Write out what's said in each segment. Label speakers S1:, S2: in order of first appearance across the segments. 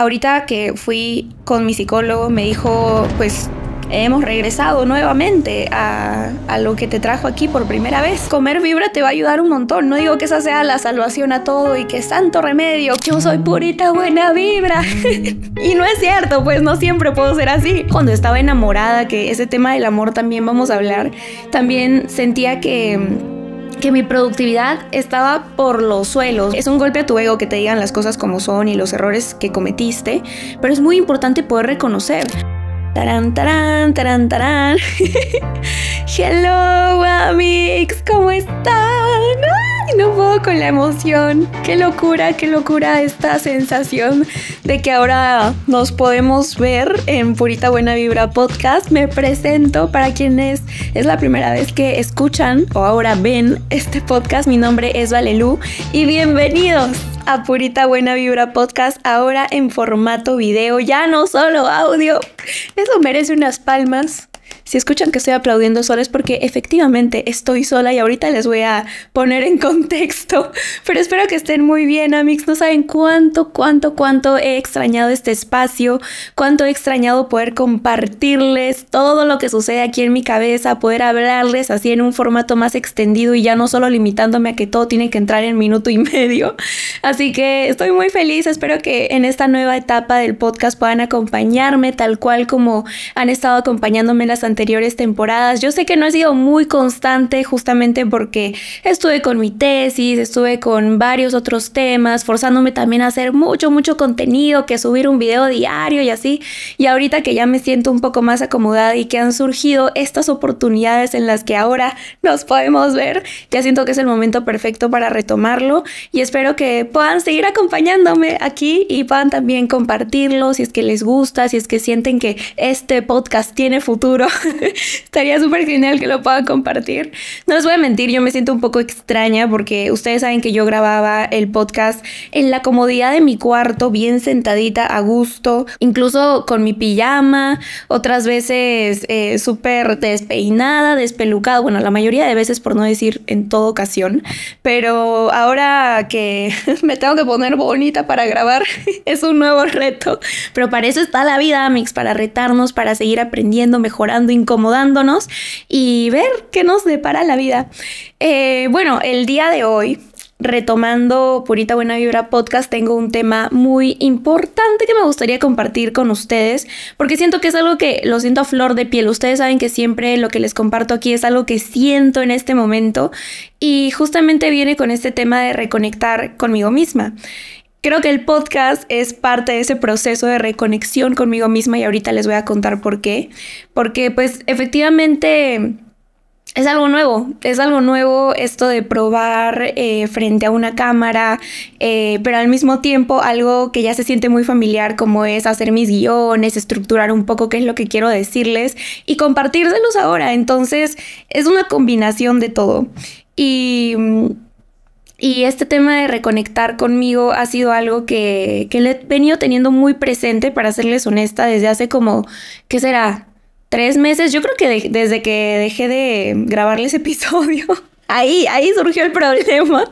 S1: Ahorita que fui con mi psicólogo, me dijo, pues hemos regresado nuevamente a, lo que te trajo aquí por primera vez. Comer vibra te va a ayudar un montón. No digo que esa sea la salvación a todo y que santo remedio, yo soy purita buena vibra. y no es cierto, pues no siempre puedo ser así. Cuando estaba enamorada, que ese tema del amor también vamos a hablar, también sentía que que mi productividad estaba por los suelos. Es un golpe a tu ego que te digan las cosas como son y los errores que cometiste, pero es muy importante poder reconocer. Tarán, tarán, tarán, tarán. Hello, amigos, ¿cómo están? no puedo con la emoción! ¡Qué locura, qué locura esta sensación de que ahora nos podemos ver en Purita Buena Vibra Podcast! Me presento para quienes es la primera vez que escuchan o ahora ven este podcast. Mi nombre es Valelú y bienvenidos a Purita Buena Vibra Podcast ahora en formato video, ya no solo audio. Eso merece unas palmas si escuchan que estoy aplaudiendo sola es porque efectivamente estoy sola y ahorita les voy a poner en contexto. Pero espero que estén muy bien, amigos. No saben cuánto, cuánto, cuánto he extrañado este espacio, cuánto he extrañado poder compartirles todo lo que sucede aquí en mi cabeza, poder hablarles así en un formato más extendido y ya no solo limitándome a que todo tiene que entrar en minuto y medio. Así que estoy muy feliz. Espero que en esta nueva etapa del podcast puedan acompañarme tal cual como han estado acompañándome en las anteriores temporadas. Yo sé que no he sido muy constante justamente porque estuve con mi tesis, estuve con varios otros temas, forzándome también a hacer mucho, mucho contenido, que subir un video diario y así. Y ahorita que ya me siento un poco más acomodada y que han surgido estas oportunidades en las que ahora nos podemos ver, ya siento que es el momento perfecto para retomarlo y espero que puedan seguir acompañándome aquí y puedan también compartirlo si es que les gusta, si es que sienten que este podcast tiene futuro Estaría súper genial que lo puedan compartir. No les voy a mentir, yo me siento un poco extraña porque ustedes saben que yo grababa el podcast en la comodidad de mi cuarto, bien sentadita, a gusto, incluso con mi pijama, otras veces eh, súper despeinada, despelucada, bueno, la mayoría de veces por no decir en toda ocasión, pero ahora que me tengo que poner bonita para grabar, es un nuevo reto, pero para eso está la vida, mix para retarnos, para seguir aprendiendo, mejorando incomodándonos y ver qué nos depara la vida. Eh, bueno, el día de hoy, retomando Purita Buena Vibra Podcast, tengo un tema muy importante que me gustaría compartir con ustedes, porque siento que es algo que lo siento a flor de piel. Ustedes saben que siempre lo que les comparto aquí es algo que siento en este momento y justamente viene con este tema de reconectar conmigo misma. Creo que el podcast es parte de ese proceso de reconexión conmigo misma y ahorita les voy a contar por qué. Porque pues efectivamente es algo nuevo, es algo nuevo esto de probar eh, frente a una cámara, eh, pero al mismo tiempo algo que ya se siente muy familiar como es hacer mis guiones, estructurar un poco qué es lo que quiero decirles y compartírselos ahora. Entonces es una combinación de todo. Y mm, y este tema de reconectar conmigo ha sido algo que, le he venido teniendo muy presente, para serles honesta, desde hace como, ¿qué será? Tres meses, yo creo que desde que dejé de grabarles episodio. Ahí, ahí surgió el problema.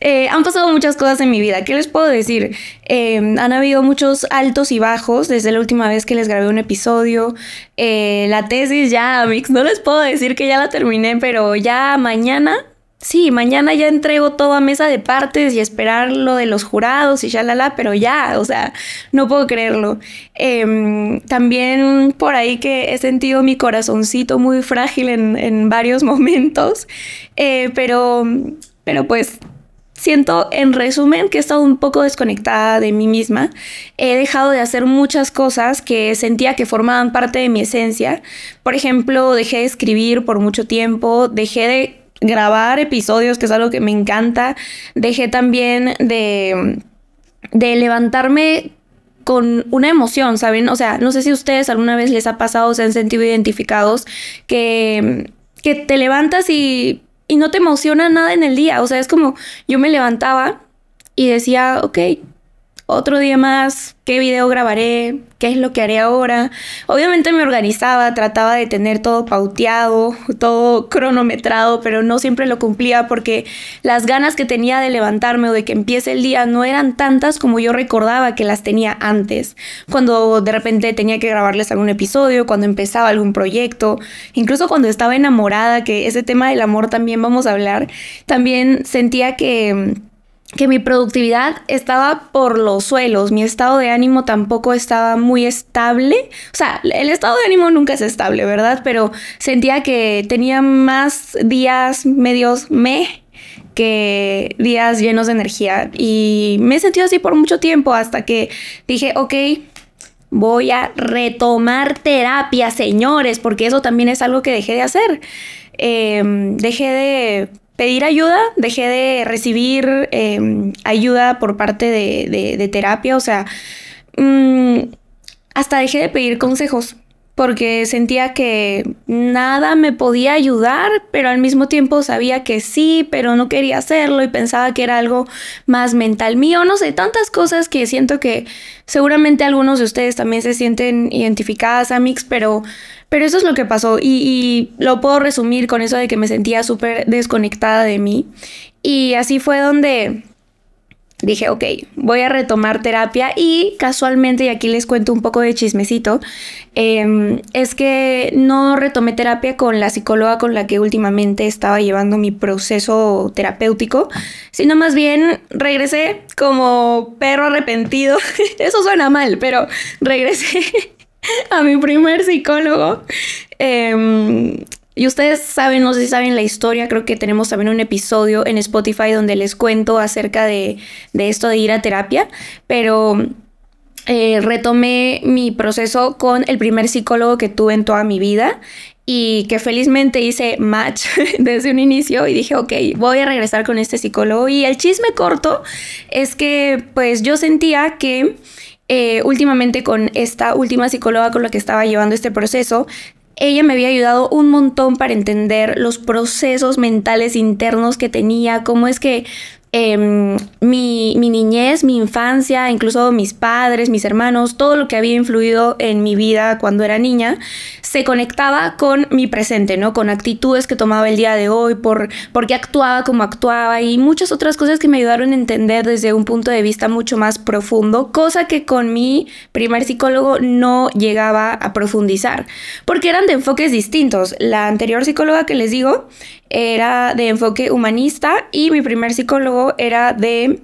S1: Eh, han pasado muchas cosas en mi vida. ¿Qué les puedo decir? Em, han habido muchos altos y bajos desde la última vez que les grabé un episodio. Eh, la tesis ya, Mix, no les puedo decir que ya la terminé, pero ya mañana sí, mañana ya entrego toda a mesa de partes y esperar lo de los jurados y ya la la, pero ya, o sea, no puedo creerlo. Em, también por ahí que he sentido mi corazoncito muy frágil en, varios momentos, eh, pero, pero pues siento, en resumen, que he estado un poco desconectada de mí misma. He dejado de hacer muchas cosas que sentía que formaban parte de mi esencia. Por ejemplo, dejé de escribir por mucho tiempo, dejé de grabar episodios, que es algo que me encanta. Dejé también de, levantarme con una emoción, ¿saben? O sea, no sé si a ustedes alguna vez les ha pasado, se han sentido identificados, que, que te levantas y, y no te emociona nada en el día. O sea, es como yo me levantaba y decía, ok, otro día más, qué video grabaré, qué es lo que haré ahora. Obviamente me organizaba, trataba de tener todo pauteado, todo cronometrado, pero no siempre lo cumplía porque las ganas que tenía de levantarme o de que empiece el día no eran tantas como yo recordaba que las tenía antes. Cuando de repente tenía que grabarles algún episodio, cuando empezaba algún proyecto, incluso cuando estaba enamorada, que ese tema del amor también vamos a hablar, también sentía que que mi productividad estaba por los suelos, mi estado de ánimo tampoco estaba muy estable. O sea, el estado de ánimo nunca es estable, ¿verdad? Pero sentía que tenía más días medios me que días llenos de energía. Y me he sentido así por mucho tiempo hasta que dije, ok, voy a retomar terapia, señores, porque eso también es algo que dejé de hacer. Em, dejé de pedir ayuda, dejé de recibir em, ayuda por parte de, terapia, o sea, mm, hasta dejé de pedir consejos porque sentía que nada me podía ayudar, pero al mismo tiempo sabía que sí, pero no quería hacerlo y pensaba que era algo más mental mío, no sé, tantas cosas que siento que seguramente algunos de ustedes también se sienten identificadas, a mix, pero pero eso es lo que pasó y, lo puedo resumir con eso de que me sentía súper desconectada de mí. Y así fue donde dije, ok, voy a retomar terapia y casualmente, y aquí les cuento un poco de chismecito, em, es que no retomé terapia con la psicóloga con la que últimamente estaba llevando mi proceso terapéutico, sino más bien regresé como perro arrepentido, eso suena mal, pero regresé a mi primer psicólogo. Em, y ustedes saben, no sé si saben la historia, creo que tenemos también un episodio en Spotify donde les cuento acerca de, esto de ir a terapia, pero eh, retomé mi proceso con el primer psicólogo que tuve en toda mi vida y que felizmente hice match desde un inicio y dije, ok, voy a regresar con este psicólogo. Y el chisme corto es que pues yo sentía que... Eh, últimamente con esta última psicóloga con la que estaba llevando este proceso, ella me había ayudado un montón para entender los procesos mentales internos que tenía, cómo es que Em, mi, niñez, mi infancia, incluso mis padres, mis hermanos, todo lo que había influido en mi vida cuando era niña, se conectaba con mi presente, ¿no? Con actitudes que tomaba el día de hoy, por, por qué actuaba como actuaba y muchas otras cosas que me ayudaron a entender desde un punto de vista mucho más profundo, cosa que con mi primer psicólogo no llegaba a profundizar, porque eran de enfoques distintos. La anterior psicóloga que les digo era de enfoque humanista y mi primer psicólogo era de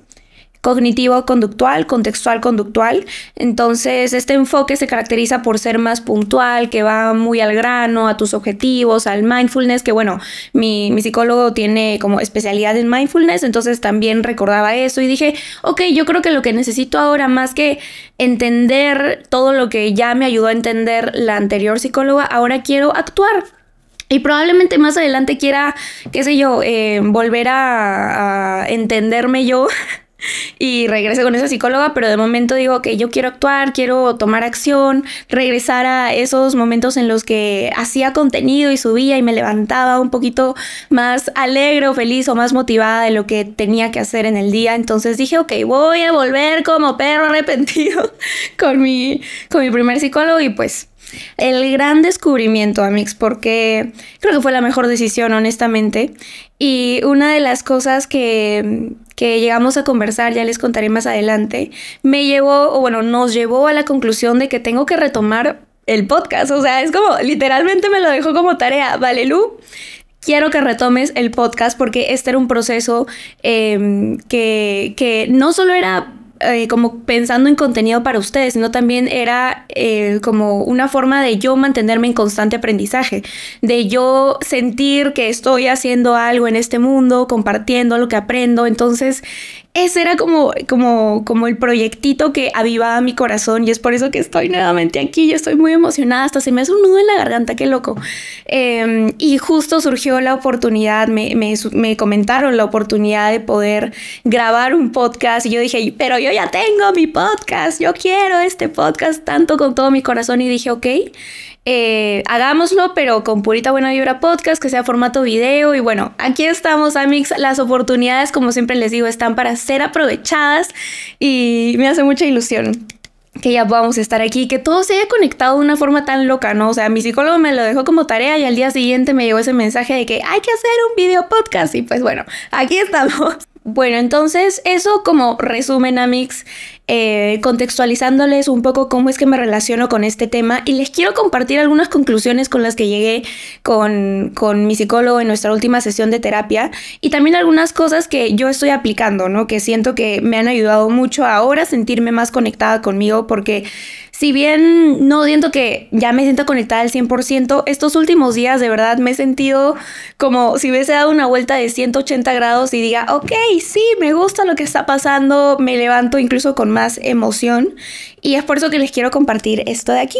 S1: cognitivo conductual, contextual conductual. Entonces, este enfoque se caracteriza por ser más puntual, que va muy al grano, a tus objetivos, al mindfulness, que bueno, mi, psicólogo tiene como especialidad en mindfulness, entonces también recordaba eso y dije, ok, yo creo que lo que necesito ahora más que entender todo lo que ya me ayudó a entender la anterior psicóloga, ahora quiero actuar y probablemente más adelante quiera, qué sé yo, eh, volver a, entenderme yo y regrese con esa psicóloga, pero de momento digo que yo quiero actuar, quiero tomar acción, regresar a esos momentos en los que hacía contenido y subía y me levantaba un poquito más alegre o feliz o más motivada de lo que tenía que hacer en el día. Entonces dije, ok, voy a volver como perro arrepentido con mi, con mi primer psicólogo y pues el gran descubrimiento, Amix, porque creo que fue la mejor decisión, honestamente. Y una de las cosas que, que llegamos a conversar, ya les contaré más adelante, me llevó, o bueno, nos llevó a la conclusión de que tengo que retomar el podcast. O sea, es como, literalmente me lo dejó como tarea. Vale, quiero que retomes el podcast porque este era un proceso em, que, que no solo era eh, como pensando en contenido para ustedes, sino también era eh, como una forma de yo mantenerme en constante aprendizaje, de yo sentir que estoy haciendo algo en este mundo, compartiendo lo que aprendo. Entonces, ese era como, como, como el proyectito que avivaba mi corazón y es por eso que estoy nuevamente aquí. Yo estoy muy emocionada, hasta se me hace un nudo en la garganta, qué loco. Em, y justo surgió la oportunidad, me, me, me comentaron la oportunidad de poder grabar un podcast y yo dije, pero yo ya tengo mi podcast, yo quiero este podcast tanto con todo mi corazón y dije, ok, eh, hagámoslo, pero con purita buena vibra podcast, que sea formato video. Y bueno, aquí estamos, Amix. Las oportunidades, como siempre les digo, están para ser aprovechadas y me hace mucha ilusión que ya podamos estar aquí, que todo se haya conectado de una forma tan loca, ¿no? O sea, mi psicólogo me lo dejó como tarea y al día siguiente me llegó ese mensaje de que hay que hacer un video podcast y pues bueno, aquí estamos. Bueno, entonces eso como resumen, mix. Eh, contextualizándoles un poco cómo es que me relaciono con este tema y les quiero compartir algunas conclusiones con las que llegué con, con mi psicólogo en nuestra última sesión de terapia y también algunas cosas que yo estoy aplicando, ¿no? Que siento que me han ayudado mucho ahora a sentirme más conectada conmigo porque si bien no siento que ya me siento conectada al 100%, estos últimos días de verdad me he sentido como si hubiese dado una vuelta de 180 grados y diga, ok, sí, me gusta lo que está pasando, me levanto incluso con más emoción y es por eso que les quiero compartir esto de aquí.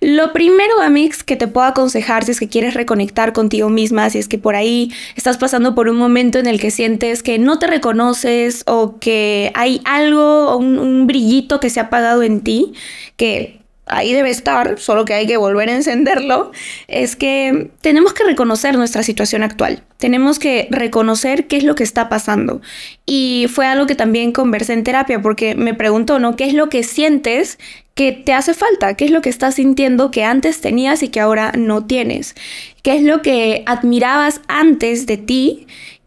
S1: Lo primero, Amix, que te puedo aconsejar si es que quieres reconectar contigo misma, si es que por ahí estás pasando por un momento en el que sientes que no te reconoces o que hay algo, o un brillito que se ha apagado en ti, que ahí debe estar, solo que hay que volver a encenderlo, es que tenemos que reconocer nuestra situación actual, tenemos que reconocer qué es lo que está pasando. Y fue algo que también conversé en terapia porque me preguntó, ¿no? ¿Qué es lo que sientes que te hace falta? ¿Qué es lo que estás sintiendo que antes tenías y que ahora no tienes? ¿Qué es lo que admirabas antes de ti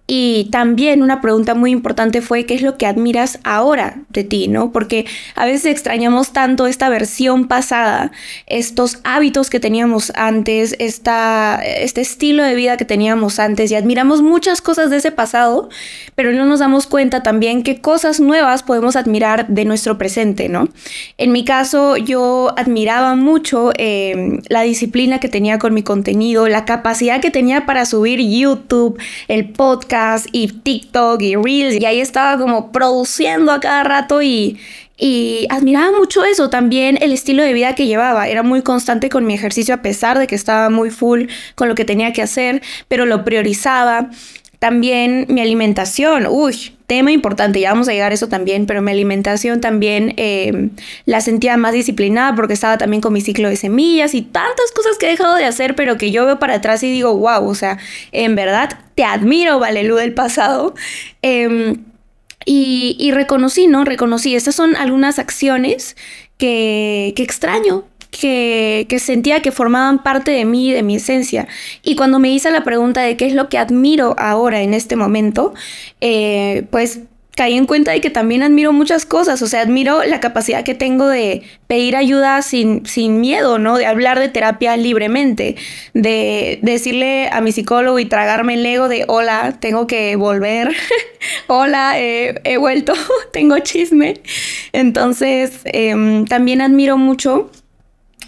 S1: y también una pregunta muy importante fue qué es lo que admiras ahora de ti, ¿no? Porque a veces extrañamos tanto esta versión pasada, estos hábitos que teníamos antes, esta, este estilo de vida que teníamos antes y admiramos muchas cosas de ese pasado, pero no nos damos cuenta también qué cosas nuevas podemos admirar de nuestro presente, ¿no? En mi caso, yo admiraba mucho em, la disciplina que tenía con mi contenido, la capacidad que tenía para subir YouTube, el podcast, y TikTok y Reels. Y ahí estaba como produciendo a cada rato y, y admiraba mucho eso, también el estilo de vida que llevaba. Era muy constante con mi ejercicio a pesar de que estaba muy full con lo que tenía que hacer, pero lo priorizaba. También mi alimentación, uy, tema importante, ya vamos a llegar a eso también, pero mi alimentación también eh, la sentía más disciplinada porque estaba también con mi ciclo de semillas y tantas cosas que he dejado de hacer, pero que yo veo para atrás y digo, wow, o sea, en verdad te admiro, Valelu del pasado. Em, y, reconocí, ¿no? Reconocí, estas son algunas acciones que, que, extraño que, sentía que formaban parte de mí, de mi esencia. Y cuando me hice la pregunta de qué es lo que admiro ahora en este momento, eh, pues caí en cuenta de que también admiro muchas cosas, o sea, admiro la capacidad que tengo de pedir ayuda sin, miedo, ¿no? De hablar de terapia libremente, de decirle a mi psicólogo y tragarme el ego de, hola, tengo que volver, hola, eh, he vuelto, tengo chisme. Entonces, em, también admiro mucho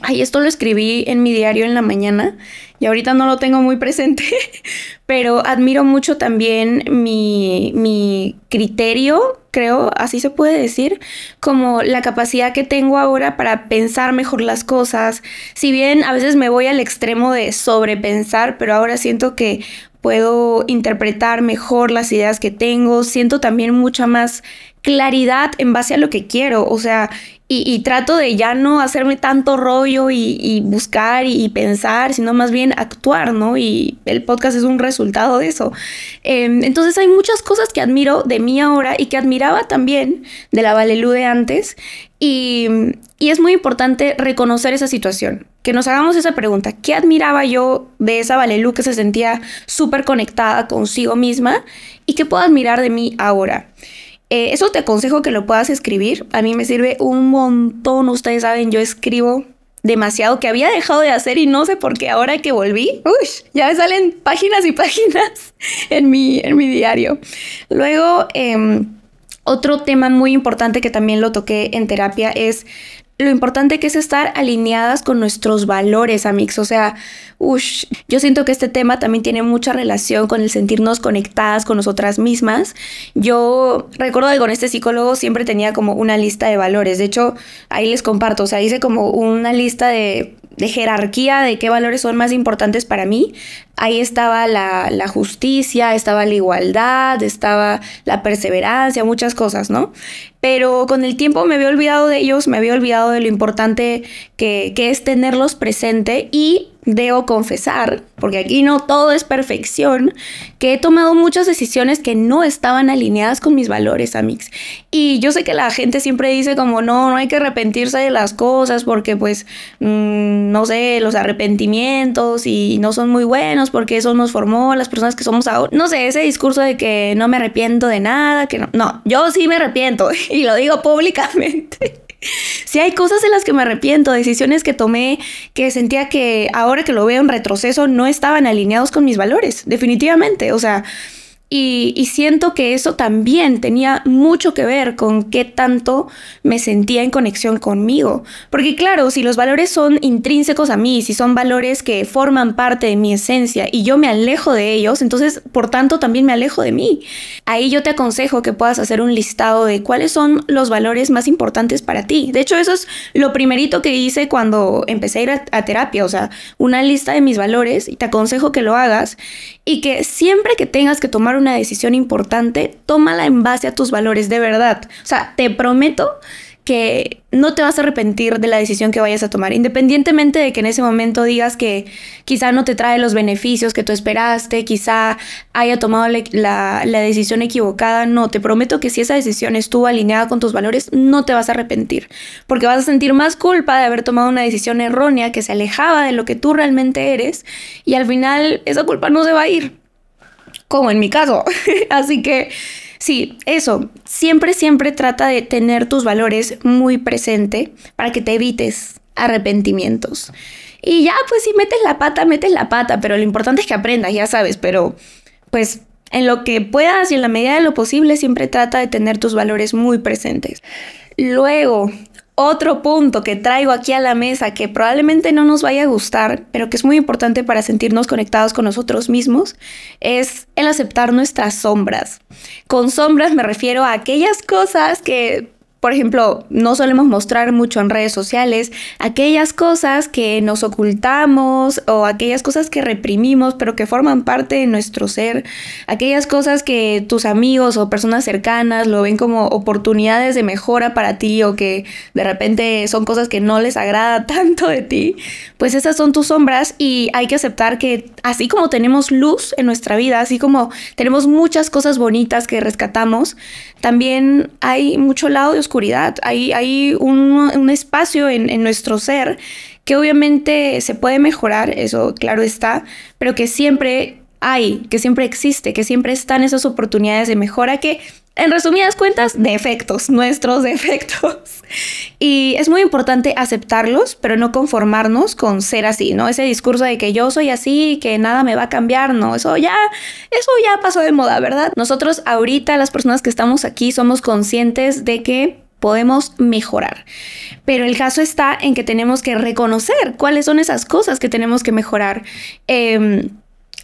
S1: Ay, esto lo escribí en mi diario en la mañana y ahorita no lo tengo muy presente, pero admiro mucho también mi, mi, criterio, creo, así se puede decir, como la capacidad que tengo ahora para pensar mejor las cosas. Si bien a veces me voy al extremo de sobrepensar, pero ahora siento que puedo interpretar mejor las ideas que tengo, siento también mucha más claridad en base a lo que quiero, o sea, y, trato de ya no hacerme tanto rollo y, buscar y, pensar, sino más bien actuar, ¿no? Y el podcast es un resultado de eso. Em, entonces hay muchas cosas que admiro de mí ahora y que admiraba también de la Valelú de antes. Y, es muy importante reconocer esa situación, que nos hagamos esa pregunta, ¿qué admiraba yo de esa Valelú que se sentía súper conectada consigo misma y qué puedo admirar de mí ahora? Eh, eso te aconsejo que lo puedas escribir. A mí me sirve un montón. Ustedes saben, yo escribo demasiado que había dejado de hacer y no sé por qué ahora que volví, ¡Uy! ya me salen páginas y páginas en mi, en mi diario. Luego, em, otro tema muy importante que también lo toqué en terapia es lo importante que es estar alineadas con nuestros valores, amigos. O sea, yo siento que este tema también tiene mucha relación con el sentirnos conectadas con nosotras mismas. Yo recuerdo que con este psicólogo siempre tenía como una lista de valores. De hecho, ahí les comparto, o sea, hice como una lista de jerarquía de qué valores son más importantes para mí. Ahí estaba la, justicia, estaba la igualdad, estaba la perseverancia, muchas cosas, ¿no? Pero con el tiempo me había olvidado de ellos, me había olvidado de lo importante que, es tenerlos presente y debo confesar, porque aquí no todo es perfección, que he tomado muchas decisiones que no estaban alineadas con mis valores, Amix. Y yo sé que la gente siempre dice como, no, no hay que arrepentirse de las cosas porque pues, mm, no sé, los arrepentimientos y no son muy buenos porque eso nos formó, las personas que somos ahora. No sé, ese discurso de que no me arrepiento de nada, que no. No, yo sí me arrepiento y lo digo públicamente. Sí hay cosas en las que me arrepiento, decisiones que tomé que sentía que ahora que lo veo en retroceso no estaban alineados con mis valores, definitivamente. O sea, y, siento que eso también tenía mucho que ver con qué tanto me sentía en conexión conmigo. Porque claro, si los valores son intrínsecos a mí, si son valores que forman parte de mi esencia y yo me alejo de ellos, entonces por tanto también me alejo de mí. Ahí yo te aconsejo que puedas hacer un listado de cuáles son los valores más importantes para ti. De hecho, eso es lo primerito que hice cuando empecé a ir a, a terapia, o sea, una lista de mis valores y te aconsejo que lo hagas y que siempre que tengas que tomar una decisión importante, tómala en base a tus valores de verdad. O sea, te prometo que no te vas a arrepentir de la decisión que vayas a tomar, independientemente de que en ese momento digas que quizá no te trae los beneficios que tú esperaste, quizá haya tomado la, decisión equivocada, no, te prometo que si esa decisión estuvo alineada con tus valores, no te vas a arrepentir, porque vas a sentir más culpa de haber tomado una decisión errónea que se alejaba de lo que tú realmente eres y al final esa culpa no se va a ir, como en mi caso. Así que sí, eso, siempre, siempre trata de tener tus valores muy presente para que te evites arrepentimientos. Y ya, pues si metes la pata, metes la pata, pero lo importante es que aprendas, ya sabes, pero pues en lo que puedas y en la medida de lo posible, siempre trata de tener tus valores muy presentes. Luego, otro punto que traigo aquí a la mesa que probablemente no nos vaya a gustar, pero que es muy importante para sentirnos conectados con nosotros mismos, es el aceptar nuestras sombras. Con sombras me refiero a aquellas cosas que por ejemplo, no solemos mostrar mucho en redes sociales aquellas cosas que nos ocultamos o aquellas cosas que reprimimos pero que forman parte de nuestro ser, aquellas cosas que tus amigos o personas cercanas lo ven como oportunidades de mejora para ti o que de repente son cosas que no les agrada tanto de ti, pues esas son tus sombras y hay que aceptar que así como tenemos luz en nuestra vida, así como tenemos muchas cosas bonitas que rescatamos, también hay mucho lado de hay, un, espacio en nuestro ser que obviamente se puede mejorar, eso claro está, pero que siempre hay, que siempre existe, que siempre están esas oportunidades de mejora que en resumidas cuentas, defectos, nuestros defectos. Y es muy importante aceptarlos, pero no conformarnos con ser así, ¿no? Ese discurso de que yo soy así, que nada me va a cambiar, no, eso ya, eso ya pasó de moda, ¿verdad? Nosotros ahorita, las personas que estamos aquí, somos conscientes de que podemos mejorar. Pero el caso está en que tenemos que reconocer cuáles son esas cosas que tenemos que mejorar. Em,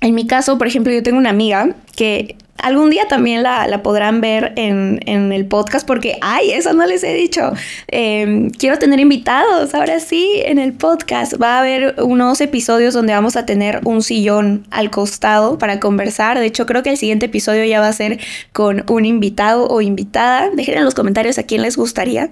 S1: en mi caso, por ejemplo, yo tengo una amiga que algún día también la, podrán ver en, el podcast porque, ay, eso no les he dicho. Em, quiero tener invitados, ahora sí, en el podcast. Va a haber unos episodios donde vamos a tener un sillón al costado para conversar. De hecho, creo que el siguiente episodio ya va a ser con un invitado o invitada. Dejen en los comentarios a quién les gustaría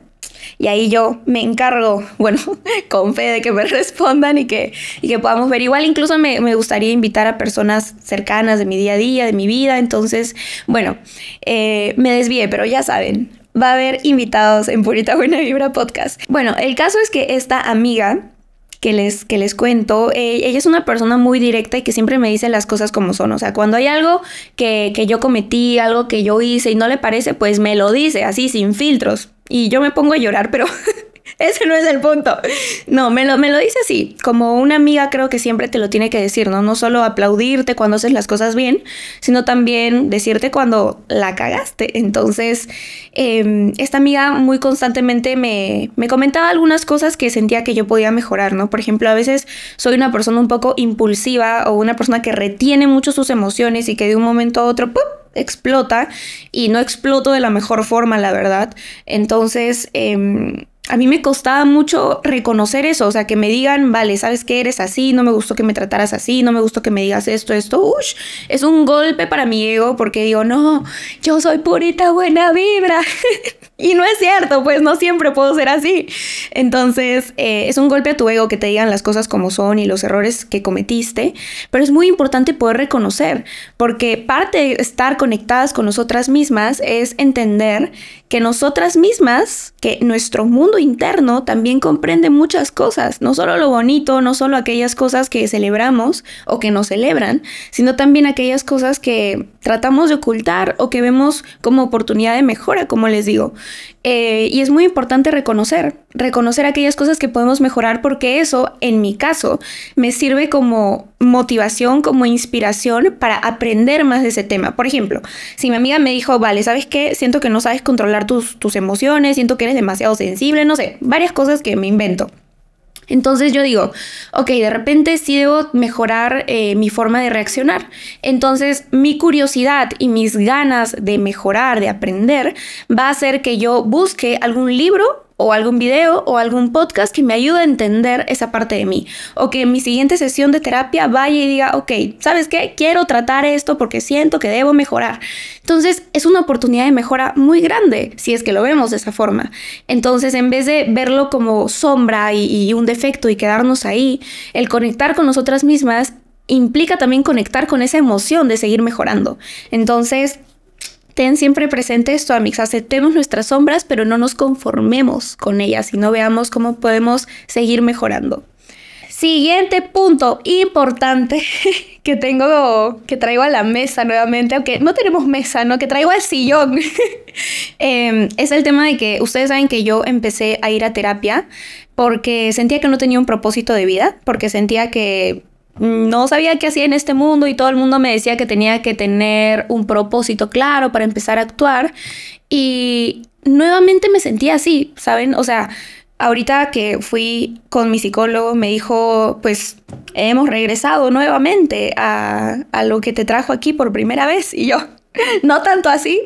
S1: y ahí yo me encargo, bueno, con fe de que me respondan y que, que podamos ver. Igual incluso me, gustaría invitar a personas cercanas de mi día a día, de mi vida. Entonces, bueno, eh, me desvié, pero ya saben, va a haber invitados en Purita Buena Vibra Podcast. Bueno, el caso es que esta amiga que les, que les cuento, eh, ella es una persona muy directa y que siempre me dice las cosas como son. O sea, cuando hay algo que, que yo cometí, algo que yo hice y no le parece, pues me lo dice así, sin filtros. Y yo me pongo a llorar, pero Ese no es el punto. No, me lo, me lo dice así. Como una amiga creo que siempre te lo tiene que decir, ¿no? No solo aplaudirte cuando haces las cosas bien, sino también decirte cuando la cagaste. Entonces, em, esta amiga muy constantemente me, me comentaba algunas cosas que sentía que yo podía mejorar, ¿no? Por ejemplo, a veces soy una persona un poco impulsiva o una persona que retiene mucho sus emociones y que de un momento a otro, explota y no exploto de la mejor forma, la verdad. Entonces, em, a mí me costaba mucho reconocer eso, o sea, que me digan, vale, sabes que eres así, no me gustó que me trataras así, no me gustó que me digas esto, esto, ush, es un golpe para mi ego porque digo, no, yo soy purita buena vibra. y no es cierto, pues no siempre puedo ser así. Entonces, eh, es un golpe a tu ego que te digan las cosas como son y los errores que cometiste, pero es muy importante poder reconocer, porque parte de estar conectadas con nosotras mismas es entender que nosotras mismas, que nuestro mundo interno también comprende muchas cosas, no solo lo bonito, no solo aquellas cosas que celebramos o que nos celebran, sino también aquellas cosas que tratamos de ocultar o que vemos como oportunidad de mejora, como les digo. Eh, y es muy importante reconocer, reconocer aquellas cosas que podemos mejorar porque eso, en mi caso, me sirve como motivación, como inspiración para aprender más de ese tema. Por ejemplo, si mi amiga me dijo, vale, ¿sabes qué? Siento que no sabes controlar tus, emociones, siento que eres demasiado sensible, no sé, varias cosas que me invento. Entonces yo digo, ok, de repente sí debo mejorar eh, mi forma de reaccionar. Entonces mi curiosidad y mis ganas de mejorar, de aprender, va a hacer que yo busque algún libro o algún video o algún podcast que me ayude a entender esa parte de mí. O que en mi siguiente sesión de terapia vaya y diga, ok, ¿sabes qué? Quiero tratar esto porque siento que debo mejorar. Entonces es una oportunidad de mejora muy grande si es que lo vemos de esa forma. Entonces en vez de verlo como sombra y, y un defecto y quedarnos ahí, el conectar con nosotras mismas implica también conectar con esa emoción de seguir mejorando. Entonces Ten siempre presente esto, Amix. Aceptemos nuestras sombras, pero no nos conformemos con ellas y no veamos cómo podemos seguir mejorando. Siguiente punto importante que tengo, que traigo a la mesa nuevamente, aunque no tenemos mesa, ¿no? Que traigo al sillón. Em, es el tema de que ustedes saben que yo empecé a ir a terapia porque sentía que no tenía un propósito de vida, porque sentía que no sabía qué hacía en este mundo y todo el mundo me decía que tenía que tener un propósito claro para empezar a actuar y nuevamente me sentía así, ¿saben? O sea, ahorita que fui con mi psicólogo me dijo, pues hemos regresado nuevamente a, lo que te trajo aquí por primera vez y yo, no tanto así,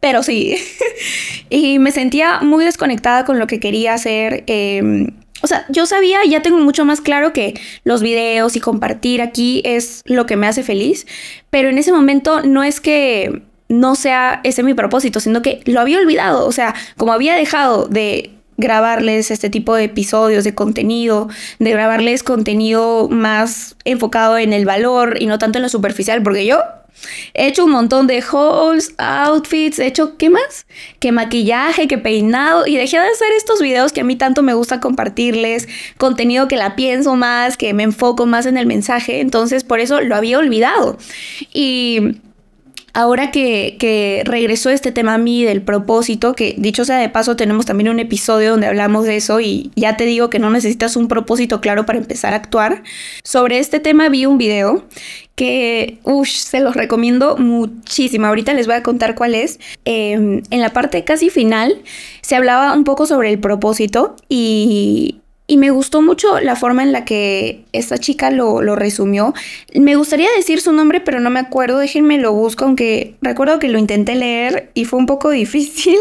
S1: pero sí. y me sentía muy desconectada con lo que quería hacer. Em, o sea, yo sabía, ya tengo mucho más claro que los videos y compartir aquí es lo que me hace feliz, pero en ese momento no es que no sea ese mi propósito, sino que lo había olvidado, o sea, como había dejado de grabarles este tipo de episodios de contenido, de grabarles contenido más enfocado en el valor y no tanto en lo superficial, porque yo He hecho un montón de hauls, outfits, he hecho, ¿qué más? Que maquillaje, que peinado. Y dejé de hacer estos videos que a mí tanto me gusta compartirles, contenido que la pienso más, que me enfoco más en el mensaje. Entonces, por eso lo había olvidado. Y ahora que, que, regresó este tema a mí del propósito, que dicho sea de paso, tenemos también un episodio donde hablamos de eso y ya te digo que no necesitas un propósito claro para empezar a actuar. Sobre este tema vi un video que, uff, se los recomiendo muchísimo. Ahorita les voy a contar cuál es. Em, en la parte casi final se hablaba un poco sobre el propósito y y me gustó mucho la forma en la que esta chica lo, resumió. Me gustaría decir su nombre, pero no me acuerdo. Déjenme lo busco, aunque recuerdo que lo intenté leer y fue un poco difícil.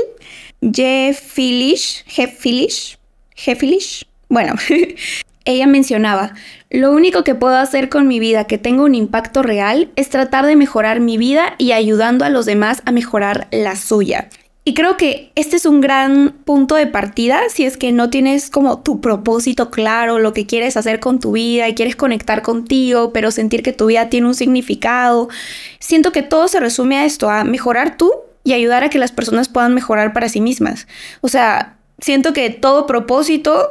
S1: Jeff Filish, Jeff Filish, Jeff Bueno, ella mencionaba, lo único que puedo hacer con mi vida que tenga un impacto real es tratar de mejorar mi vida y ayudando a los demás a mejorar la suya. Y creo que este es un gran punto de partida si es que no tienes como tu propósito claro, lo que quieres hacer con tu vida y quieres conectar contigo, pero sentir que tu vida tiene un significado. Siento que todo se resume a esto, a mejorar tú y ayudar a que las personas puedan mejorar para sí mismas. O sea, siento que todo propósito,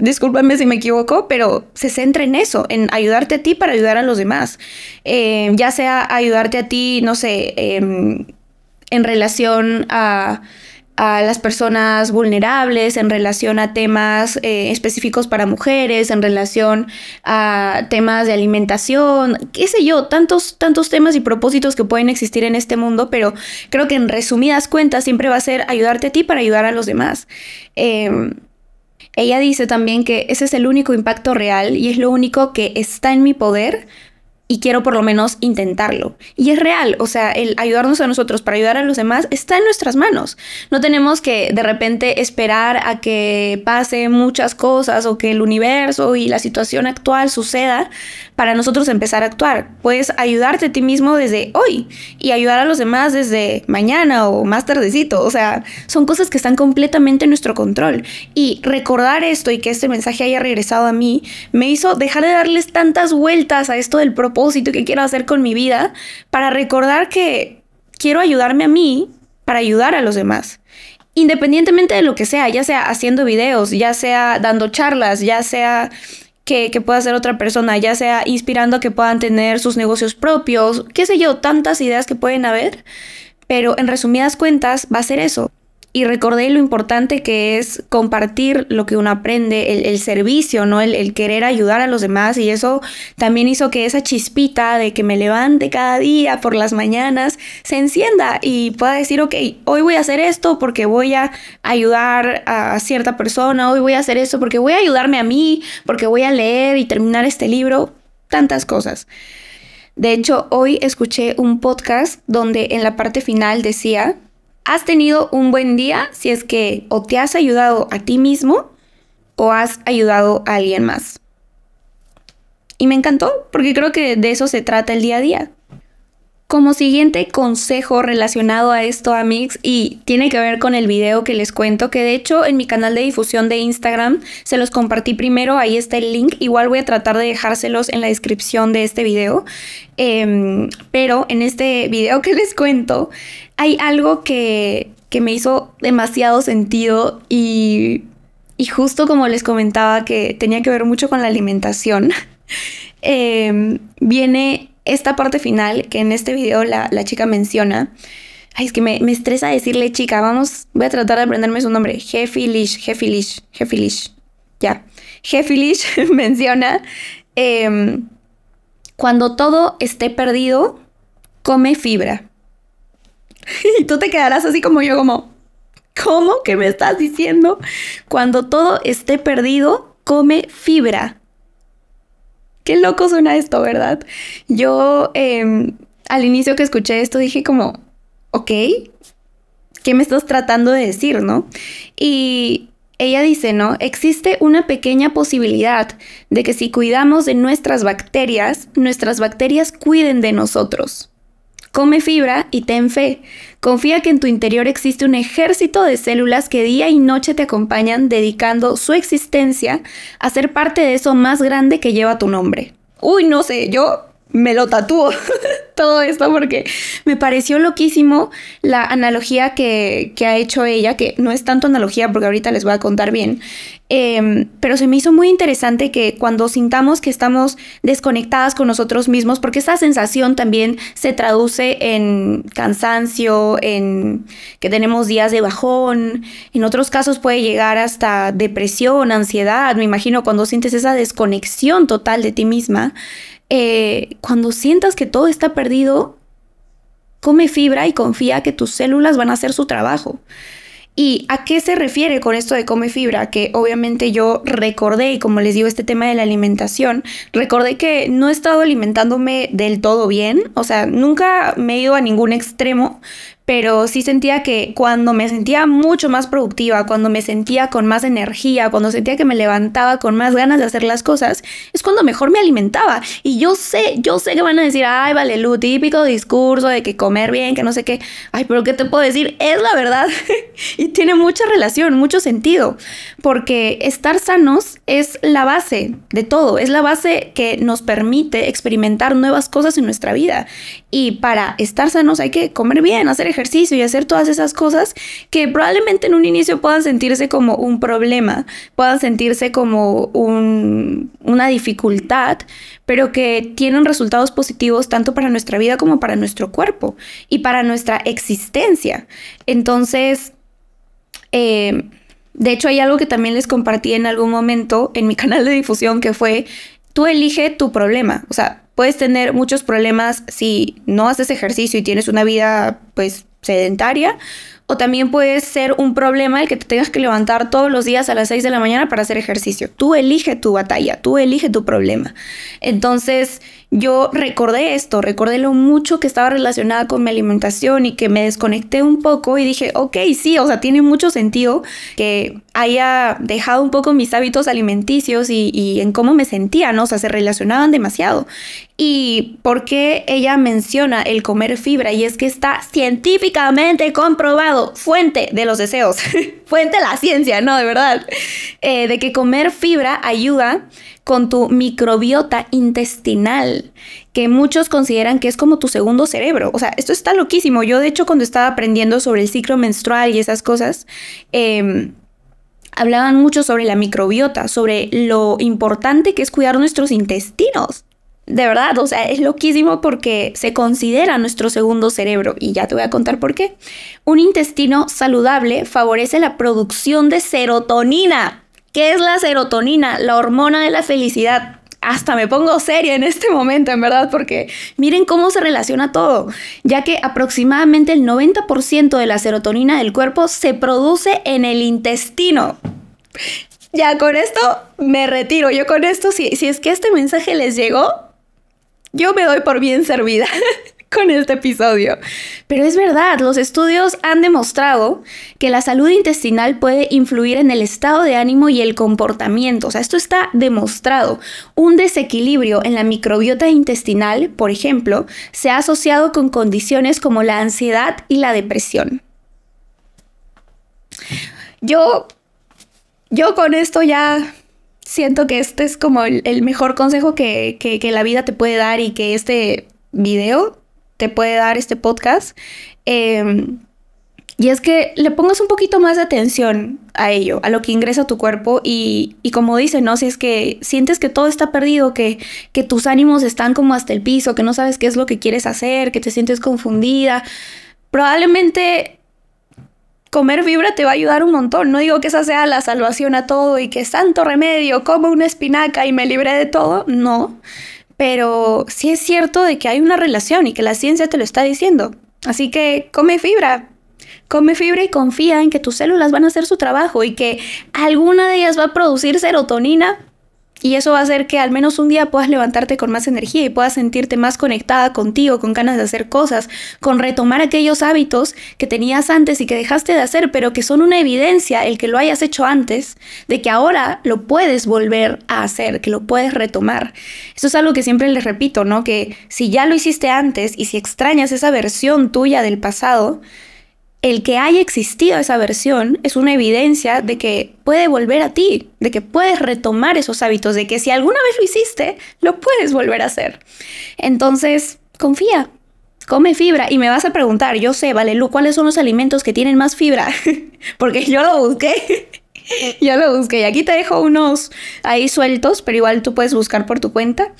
S1: discúlpame si me equivoco, pero se centra en eso, en ayudarte a ti para ayudar a los demás. Eh, ya sea ayudarte a ti, no sé, em, en relación a, las personas vulnerables, en relación a temas eh, específicos para mujeres, en relación a temas de alimentación, qué sé yo, tantos, tantos temas y propósitos que pueden existir en este mundo, pero creo que en resumidas cuentas siempre va a ser ayudarte a ti para ayudar a los demás. Em, ella dice también que ese es el único impacto real y es lo único que está en mi poder y quiero por lo menos intentarlo. Y es real, o sea, el ayudarnos a nosotros para ayudar a los demás está en nuestras manos. No tenemos que de repente esperar a que pase muchas cosas o que el universo y la situación actual suceda para nosotros empezar a actuar. Puedes ayudarte a ti mismo desde hoy y ayudar a los demás desde mañana o más tardecito. O sea, son cosas que están completamente en nuestro control. Y recordar esto y que este mensaje haya regresado a mí me hizo dejar de darles tantas vueltas a esto del propósito propósito que quiero hacer con mi vida, para recordar que quiero ayudarme a mí para ayudar a los demás. Independientemente de lo que sea, ya sea haciendo videos, ya sea dando charlas, ya sea que, que, pueda ser otra persona, ya sea inspirando a que puedan tener sus negocios propios, qué sé yo, tantas ideas que pueden haber. Pero en resumidas cuentas va a ser eso, y recordé lo importante que es compartir lo que uno aprende, el, servicio, ¿no? El, el, querer ayudar a los demás y eso también hizo que esa chispita de que me levante cada día por las mañanas se encienda y pueda decir, ok, hoy voy a hacer esto porque voy a ayudar a cierta persona, hoy voy a hacer esto porque voy a ayudarme a mí, porque voy a leer y terminar este libro, tantas cosas. De hecho, hoy escuché un podcast donde en la parte final decía has tenido un buen día si es que o te has ayudado a ti mismo o has ayudado a alguien más. Y me encantó porque creo que de eso se trata el día a día, como siguiente consejo relacionado a esto, Amix, y tiene que ver con el video que les cuento, que de hecho en mi canal de difusión de Instagram se los compartí primero, ahí está el link, igual voy a tratar de dejárselos en la descripción de este video, em, pero en este video que les cuento hay algo que, me hizo demasiado sentido y, y justo como les comentaba que tenía que ver mucho con la alimentación, em, viene esta parte final que en este video la, chica menciona. Ay, es que me, estresa decirle chica, vamos, voy a tratar de aprenderme su nombre. Jefilish, Jefilish, Jefilish. Ya. Jefilish menciona, em, cuando todo esté perdido, come fibra. y tú te quedarás así como yo, como, ¿cómo que me estás diciendo? Cuando todo esté perdido, come fibra qué loco suena esto, ¿verdad? Yo em, al inicio que escuché esto dije como, ok, ¿qué me estás tratando de decir, no? Y ella dice, ¿no? Existe una pequeña posibilidad de que si cuidamos de nuestras bacterias, nuestras bacterias cuiden de nosotros. Come fibra y ten fe. Confía que en tu interior existe un ejército de células que día y noche te acompañan dedicando su existencia a ser parte de eso más grande que lleva tu nombre. Uy, no sé, yo me lo tatúo todo esto porque me pareció loquísimo la analogía que, ha hecho ella, que no es tanto analogía porque ahorita les voy a contar bien, em, pero se me hizo muy interesante que cuando sintamos que estamos desconectadas con nosotros mismos, porque esa sensación también se traduce en cansancio, en que tenemos días de bajón, en otros casos puede llegar hasta depresión, ansiedad, me imagino cuando sientes esa desconexión total de ti misma. Eh, cuando sientas que todo está perdido, come fibra y confía que tus células van a hacer su trabajo. ¿Y a qué se refiere con esto de come fibra? Que obviamente yo recordé, y como les digo, este tema de la alimentación, recordé que no he estado alimentándome del todo bien, o sea, nunca me he ido a ningún extremo, pero sí sentía que cuando me sentía mucho más productiva, cuando me sentía con más energía, cuando sentía que me levantaba con más ganas de hacer las cosas, es cuando mejor me alimentaba. Y yo sé, yo sé que van a decir, ay, vale, típico discurso de que comer bien, que no sé qué. Ay, pero ¿qué te puedo decir? Es la verdad. y tiene mucha relación, mucho sentido, porque estar sanos es la base de todo, es la base que nos permite experimentar nuevas cosas en nuestra vida. Y para estar sanos hay que comer bien, hacer ejercicio y hacer todas esas cosas que probablemente en un inicio puedan sentirse como un problema, puedan sentirse como una dificultad, pero que tienen resultados positivos tanto para nuestra vida como para nuestro cuerpo y para nuestra existencia. Entonces, eh, de hecho, hay algo que también les compartí en algún momento en mi canal de difusión que fue tú elige tu problema. O sea, puedes tener muchos problemas si no haces ejercicio y tienes una vida, pues, sedentaria. O también puede ser un problema el que te tengas que levantar todos los días a las 6 de la mañana para hacer ejercicio. Tú elige tu batalla, tú elige tu problema. Entonces, yo recordé esto, recordé lo mucho que estaba relacionada con mi alimentación y que me desconecté un poco y dije, ok, sí, o sea, tiene mucho sentido que haya dejado un poco mis hábitos alimenticios y, en cómo me sentía, ¿no? O sea, se relacionaban demasiado. Y por qué ella menciona el comer fibra y es que está científicamente comprobado, fuente de los deseos, fuente de la ciencia, ¿no? De verdad, eh, de que comer fibra ayuda con tu microbiota intestinal, que muchos consideran que es como tu segundo cerebro. O sea, esto está loquísimo. Yo de hecho cuando estaba aprendiendo sobre el ciclo menstrual y esas cosas, em, hablaban mucho sobre la microbiota, sobre lo importante que es cuidar nuestros intestinos. De verdad, o sea, es loquísimo porque se considera nuestro segundo cerebro y ya te voy a contar por qué. Un intestino saludable favorece la producción de serotonina, ¿Qué es la serotonina? La hormona de la felicidad. Hasta me pongo seria en este momento, en verdad, porque miren cómo se relaciona todo, ya que aproximadamente el 90% de la serotonina del cuerpo se produce en el intestino. Ya con esto me retiro, yo con esto, si, si es que este mensaje les llegó, yo me doy por bien servida. con este episodio. Pero es verdad, los estudios han demostrado que la salud intestinal puede influir en el estado de ánimo y el comportamiento. O sea, esto está demostrado. Un desequilibrio en la microbiota intestinal, por ejemplo, se ha asociado con condiciones como la ansiedad y la depresión. Yo, yo con esto ya siento que este es como el, mejor consejo que la vida te puede dar y que este video te puede dar este podcast. Em, y es que le pongas un poquito más de atención a ello, a lo que ingresa a tu cuerpo y, como dice, ¿no? Si es que sientes que todo está perdido, que, que tus ánimos están como hasta el piso, que no sabes qué es lo que quieres hacer, que te sientes confundida, probablemente comer fibra te va a ayudar un montón. No digo que esa sea la salvación a todo y que santo remedio, como una espinaca y me libré de todo, no. Pero sí es cierto de que hay una relación y que la ciencia te lo está diciendo. Así que come fibra. Come fibra y confía en que tus células van a hacer su trabajo y que alguna de ellas va a producir serotonina y eso va a hacer que al menos un día puedas levantarte con más energía y puedas sentirte más conectada contigo, con ganas de hacer cosas, con retomar aquellos hábitos que tenías antes y que dejaste de hacer, pero que son una evidencia, el que lo hayas hecho antes, de que ahora lo puedes volver a hacer, que lo puedes retomar. Eso es algo que siempre les repito, ¿no? Que si ya lo hiciste antes y si extrañas esa versión tuya del pasado, el que haya existido esa versión es una evidencia de que puede volver a ti, de que puedes retomar esos hábitos, de que si alguna vez lo hiciste, lo puedes volver a hacer. Entonces, confía, come fibra. Y me vas a preguntar, yo sé, vale, Lu, ¿cuáles son los alimentos que tienen más fibra? Porque yo lo busqué ya lo busqué. Aquí te dejo unos ahí sueltos, pero igual tú puedes buscar por tu cuenta.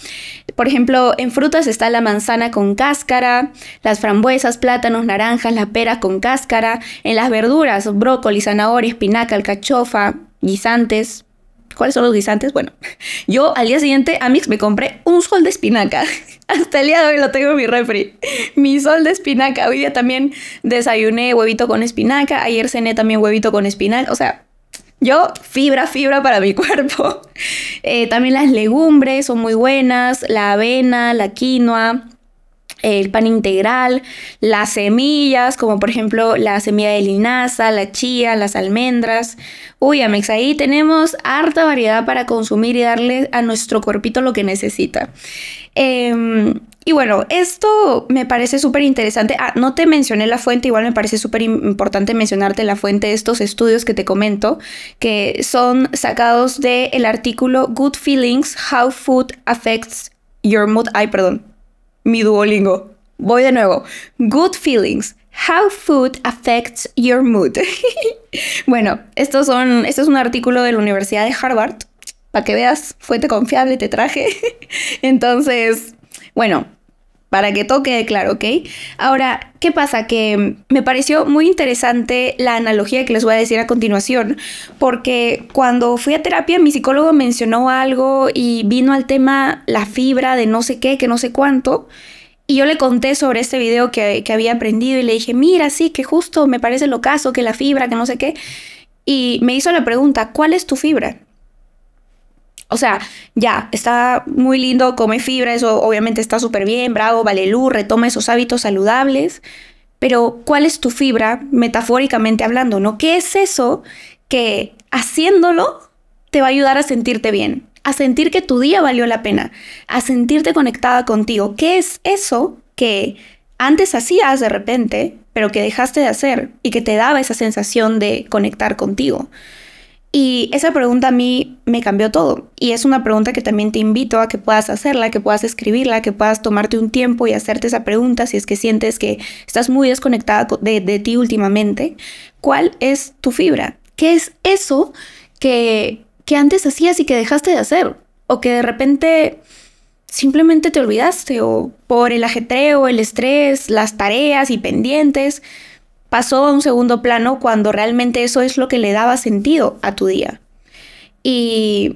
S1: Por ejemplo, en frutas está la manzana con cáscara, las frambuesas, plátanos, naranjas, la pera con cáscara. En las verduras, brócoli, zanahoria, espinaca, alcachofa, guisantes, ¿Cuáles son los guisantes? Bueno, yo al día siguiente, a mix, me compré un sol de espinaca. Hasta el día de hoy lo tengo en mi refri. Mi sol de espinaca. Hoy día también desayuné huevito con espinaca. Ayer cené también huevito con espinaca. O sea, yo, fibra, fibra para mi cuerpo. Eh, también las legumbres son muy buenas, la avena, la quinoa, el pan integral, las semillas, como por ejemplo la semilla de linaza, la chía, las almendras. Uy, Amex, ahí tenemos harta variedad para consumir y darle a nuestro cuerpito lo que necesita. Em, y bueno, esto me parece súper interesante. Ah, no te mencioné la fuente, igual me parece súper importante mencionarte la fuente de estos estudios que te comento, que son sacados del el artículo Good Feelings, How Food Affects Your Mood. Ay, perdón, mi Duolingo. Voy de nuevo. Good feelings. How food affects your mood. bueno, esto son, este es un artículo de la Universidad de Harvard. Para que veas, fuente confiable, te traje. Entonces, bueno, para que todo quede claro, ¿ok? Ahora, ¿qué pasa? Que mm, me pareció muy interesante la analogía que les voy a decir a continuación, porque cuando fui a terapia mi psicólogo mencionó algo y vino al tema la fibra de no sé qué, que no sé cuánto. Y yo le conté sobre este video que, había aprendido y le dije, mira, sí, que justo me parece lo caso, que la fibra, que no sé qué. Y me hizo la pregunta, ¿cuál es tu fibra? O sea, ya, está muy lindo, come fibra, eso obviamente está súper bien, bravo, valelú, retoma esos hábitos saludables. Pero, ¿cuál es tu fibra, metafóricamente hablando? ¿No? ¿Qué es eso que haciéndolo te va a ayudar a sentirte bien? A sentir que tu día valió la pena, a sentirte conectada contigo. ¿Qué es eso que antes hacías de repente, pero que dejaste de hacer y que te daba esa sensación de conectar contigo? Y esa pregunta a mí me cambió todo. Y es una pregunta que también te invito a que puedas hacerla, que puedas escribirla, que puedas tomarte un tiempo y hacerte esa pregunta si es que sientes que estás muy desconectada de, de ti últimamente. ¿Cuál es tu fibra? ¿Qué es eso que, que antes hacías y que dejaste de hacer? O que de repente simplemente te olvidaste o por el ajetreo, el estrés, las tareas y pendientes pasó a un segundo plano cuando realmente eso es lo que le daba sentido a tu día. Y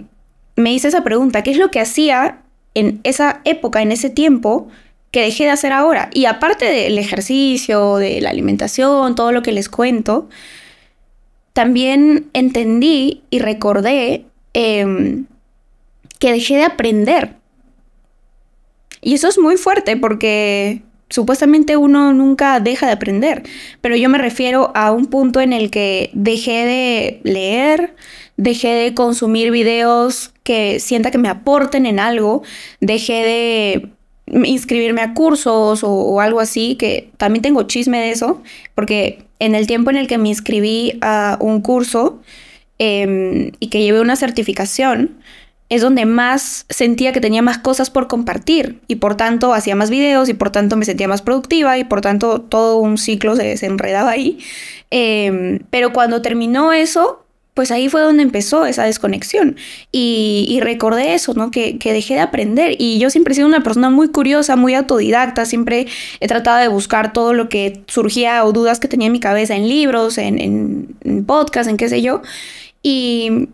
S1: me hice esa pregunta, ¿qué es lo que hacía en esa época, en ese tiempo, que dejé de hacer ahora? Y aparte del ejercicio, de la alimentación, todo lo que les cuento, también entendí y recordé em, que dejé de aprender. Y eso es muy fuerte porque supuestamente uno nunca deja de aprender, pero yo me refiero a un punto en el que dejé de leer, dejé de consumir videos que sienta que me aporten en algo, dejé de inscribirme a cursos o, algo así, que también tengo chisme de eso, porque en el tiempo en el que me inscribí a un curso em, y que llevé una certificación, es donde más sentía que tenía más cosas por compartir y por tanto hacía más videos y por tanto me sentía más productiva y por tanto todo un ciclo se desenredaba ahí. Em, pero cuando terminó eso, pues ahí fue donde empezó esa desconexión. Y, recordé eso, ¿no? Que, dejé de aprender. Y yo siempre he sido una persona muy curiosa, muy autodidacta. Siempre he tratado de buscar todo lo que surgía o dudas que tenía en mi cabeza en libros, en, en, en podcast, en qué sé yo. Y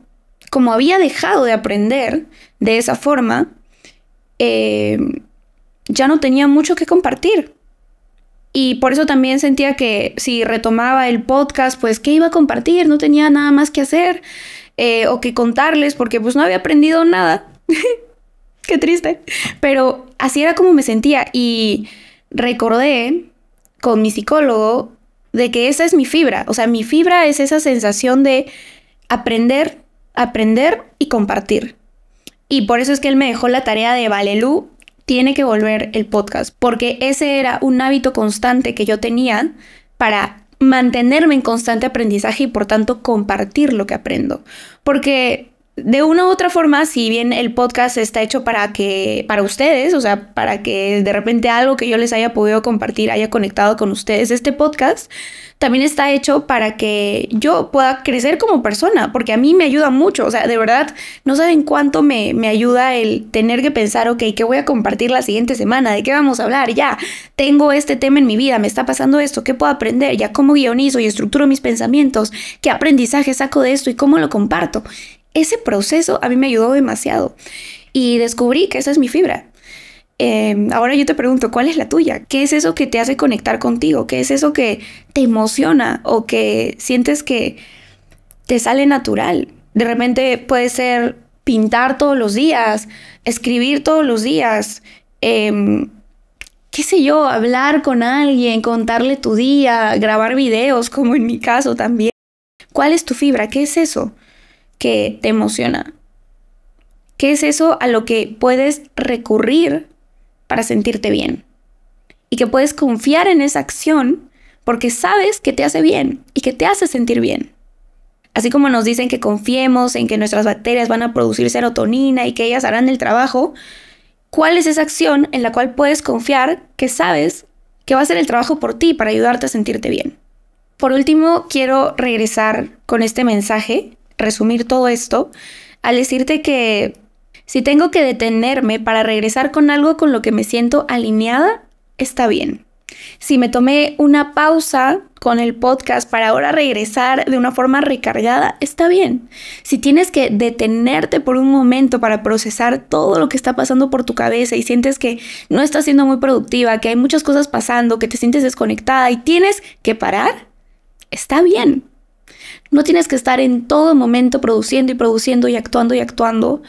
S1: como había dejado de aprender de esa forma, eh, ya no tenía mucho que compartir. Y por eso también sentía que si retomaba el podcast, pues qué iba a compartir, no tenía nada más que hacer eh, o que contarles porque pues no había aprendido nada. qué triste. Pero así era como me sentía y recordé con mi psicólogo de que esa es mi fibra, o sea, mi fibra es esa sensación de aprender aprender y compartir. Y por eso es que él me dejó la tarea de, Valelú, tiene que volver el podcast, porque ese era un hábito constante que yo tenía para mantenerme en constante aprendizaje y por tanto compartir lo que aprendo. Porque de una u otra forma, si bien el podcast está hecho para que, para ustedes, o sea, para que de repente algo que yo les haya podido compartir haya conectado con ustedes, este podcast también está hecho para que yo pueda crecer como persona, porque a mí me ayuda mucho, o sea, de verdad, no saben cuánto me, me ayuda el tener que pensar, ok, ¿qué voy a compartir la siguiente semana? ¿De qué vamos a hablar? Ya, tengo este tema en mi vida, me está pasando esto, ¿qué puedo aprender? Ya, ¿cómo guionizo y estructuro mis pensamientos? ¿Qué aprendizaje saco de esto y cómo lo comparto? ese proceso a mí me ayudó demasiado y descubrí que esa es mi fibra. Em, ahora yo te pregunto, ¿cuál es la tuya? ¿Qué es eso que te hace conectar contigo? ¿Qué es eso que te emociona o que sientes que te sale natural? De repente puede ser pintar todos los días, escribir todos los días, em, qué sé yo, hablar con alguien, contarle tu día, grabar videos, como en mi caso también. ¿Cuál es tu fibra? ¿Qué es eso? que te emociona? ¿Qué es eso a lo que puedes recurrir para sentirte bien? Y que puedes confiar en esa acción porque sabes que te hace bien y que te hace sentir bien. Así como nos dicen que confiemos en que nuestras bacterias van a producir serotonina y que ellas harán el trabajo, ¿cuál es esa acción en la cual puedes confiar que sabes que va a hacer el trabajo por ti para ayudarte a sentirte bien? Por último, quiero regresar con este mensaje resumir todo esto al decirte que si tengo que detenerme para regresar con algo con lo que me siento alineada, está bien. Si me tomé una pausa con el podcast para ahora regresar de una forma recargada, está bien. Si tienes que detenerte por un momento para procesar todo lo que está pasando por tu cabeza y sientes que no estás siendo muy productiva, que hay muchas cosas pasando, que te sientes desconectada y tienes que parar, está bien. No tienes que estar en todo momento produciendo y produciendo y actuando y actuando,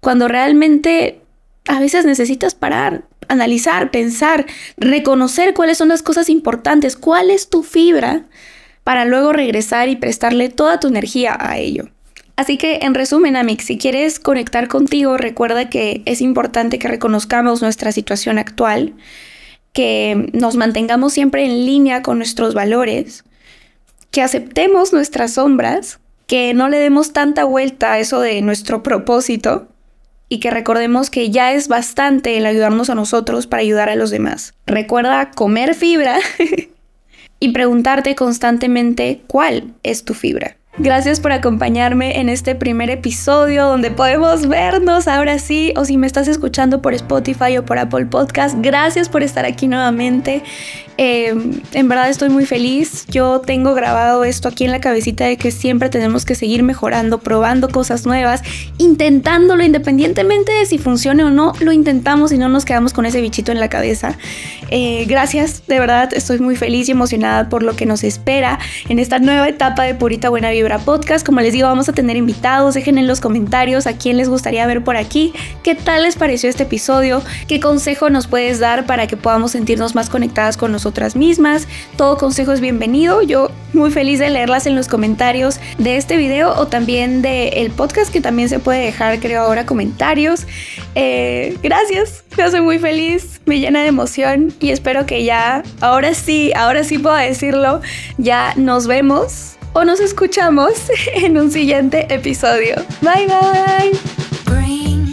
S1: cuando realmente a veces necesitas parar, analizar, pensar, reconocer cuáles son las cosas importantes, cuál es tu fibra, para luego regresar y prestarle toda tu energía a ello. Así que, en resumen, Amix, si quieres conectar contigo, recuerda que es importante que reconozcamos nuestra situación actual, que nos mantengamos siempre en línea con nuestros valores, que aceptemos nuestras sombras, que no le demos tanta vuelta a eso de nuestro propósito y que recordemos que ya es bastante el ayudarnos a nosotros para ayudar a los demás. Recuerda comer fibra y preguntarte constantemente cuál es tu fibra. Gracias por acompañarme en este primer episodio donde podemos vernos ahora sí, o si me estás escuchando por Spotify o por Apple Podcast, gracias por estar aquí nuevamente. Em, en verdad estoy muy feliz. Yo tengo grabado esto aquí en la cabecita de que siempre tenemos que seguir mejorando, probando cosas nuevas, intentándolo independientemente de si funcione o no, lo intentamos y no nos quedamos con ese bichito en la cabeza. Eh, gracias, de verdad estoy muy feliz y emocionada por lo que nos espera en esta nueva etapa de Purita Buena Vida Podcast. Como les digo, vamos a tener invitados. Dejen en los comentarios a quién les gustaría ver por aquí. ¿Qué tal les pareció este episodio? ¿Qué consejo nos puedes dar para que podamos sentirnos más conectadas con nosotras mismas? Todo consejo es bienvenido. Yo muy feliz de leerlas en los comentarios de este video o también del podcast que también se puede dejar, creo, ahora comentarios. Eh, gracias. Me hace muy feliz. Me llena de emoción y espero que ya, ahora sí, ahora sí puedo decirlo, ya nos vemos o nos escuchamos en un siguiente episodio. Bye bye.